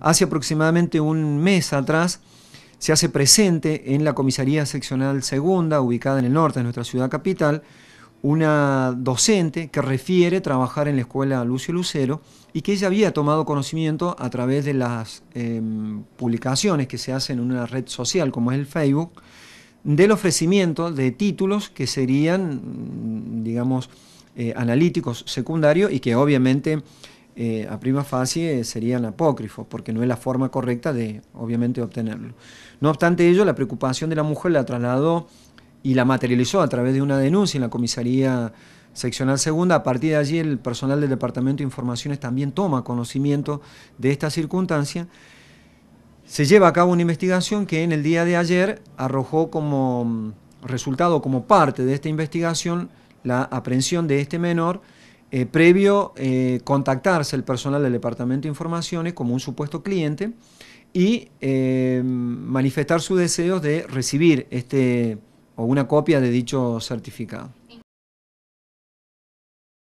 hace aproximadamente un mes atrás se hace presente en la comisaría seccional segunda, ubicada en el norte de nuestra ciudad capital, una docente que refiere trabajar en la escuela Lucio Lucero y que ella había tomado conocimiento a través de las em, publicaciones que se hacen en una red social como es el Facebook, del ofrecimiento de títulos que serían, mm, digamos, eh, analíticos secundarios y que obviamente eh, a prima facie serían apócrifos, porque no es la forma correcta de, obviamente, obtenerlo. No obstante ello, la preocupación de la mujer la trasladó y la materializó a través de una denuncia en la comisaría seccional segunda. A partir de allí, el personal del Departamento de Informaciones también toma conocimiento de esta circunstancia. Se lleva a cabo una investigación que en el día de ayer arrojó como resultado, como parte de esta investigación, la aprehensión de este menor eh, previo eh, contactarse el personal del Departamento de Informaciones como un supuesto cliente y eh, manifestar su deseo de recibir este o una copia de dicho certificado.